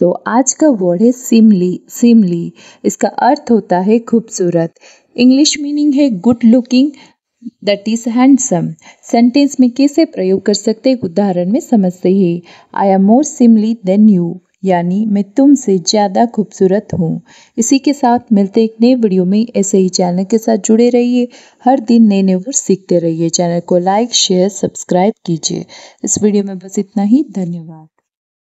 तो आज का वर्ड है सिमली सिमली इसका अर्थ होता है खूबसूरत इंग्लिश मीनिंग है good looking that is handsome sentence में कैसे प्रयोग कर सकते हैं उदाहरण में समझते ही I am more seemly than you यानी मैं तुमसे ज़्यादा खूबसूरत हूँ इसी के साथ मिलते एक नए वीडियो में ऐसे ही चैनल के साथ जुड़े रहिए हर दिन नए नए वर्ड सीखते रहिए चैनल को लाइक शेयर सब्सक्राइब कीजिए इस वीडियो में बस इतना ही धन्यवाद